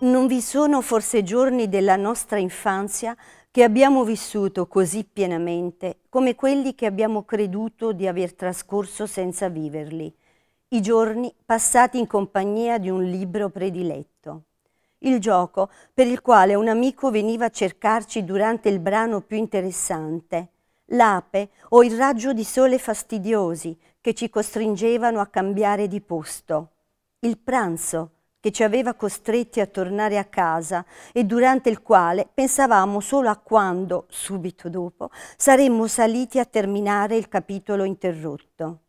Non vi sono forse giorni della nostra infanzia che abbiamo vissuto così pienamente come quelli che abbiamo creduto di aver trascorso senza viverli, i giorni passati in compagnia di un libro prediletto. Il gioco per il quale un amico veniva a cercarci durante il brano più interessante, l'ape o il raggio di sole fastidiosi che ci costringevano a cambiare di posto, il pranzo che ci aveva costretti a tornare a casa e durante il quale pensavamo solo a quando, subito dopo, saremmo saliti a terminare il capitolo interrotto.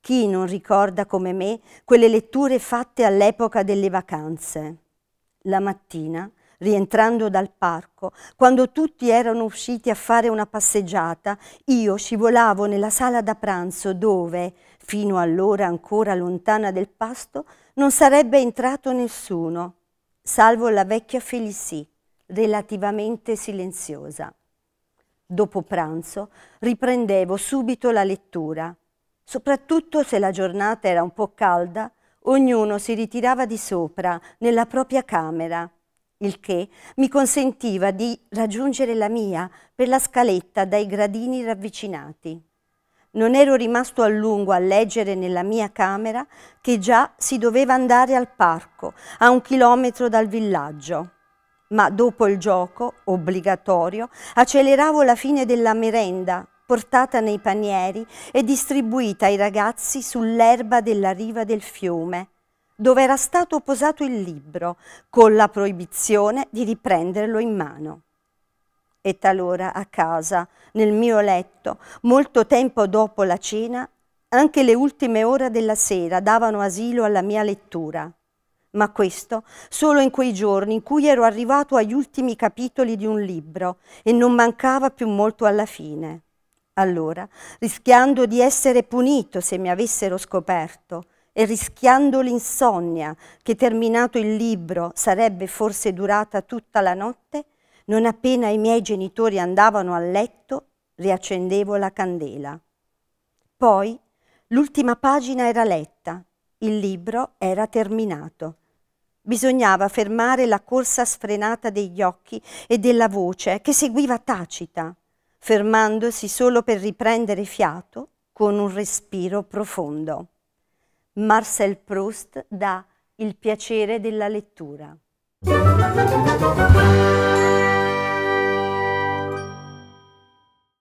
Chi non ricorda come me quelle letture fatte all'epoca delle vacanze? La mattina rientrando dal parco, quando tutti erano usciti a fare una passeggiata, io scivolavo nella sala da pranzo dove, fino allora ancora lontana del pasto, non sarebbe entrato nessuno, salvo la vecchia Felisì, relativamente silenziosa. Dopo pranzo riprendevo subito la lettura. Soprattutto se la giornata era un po' calda, ognuno si ritirava di sopra, nella propria camera, il che mi consentiva di raggiungere la mia per la scaletta dai gradini ravvicinati. Non ero rimasto a lungo a leggere nella mia camera che già si doveva andare al parco, a un chilometro dal villaggio. Ma dopo il gioco, obbligatorio, acceleravo la fine della merenda, portata nei panieri e distribuita ai ragazzi sull'erba della riva del fiume, dove era stato posato il libro, con la proibizione di riprenderlo in mano. E talora a casa, nel mio letto, molto tempo dopo la cena, anche le ultime ore della sera davano asilo alla mia lettura. Ma questo solo in quei giorni in cui ero arrivato agli ultimi capitoli di un libro e non mancava più molto alla fine. Allora, rischiando di essere punito se mi avessero scoperto, e rischiando l'insonnia che terminato il libro sarebbe forse durata tutta la notte, non appena i miei genitori andavano a letto, riaccendevo la candela. Poi l'ultima pagina era letta, il libro era terminato. Bisognava fermare la corsa sfrenata degli occhi e della voce che seguiva tacita, fermandosi solo per riprendere fiato con un respiro profondo. Marcel Proust dà Il piacere della lettura.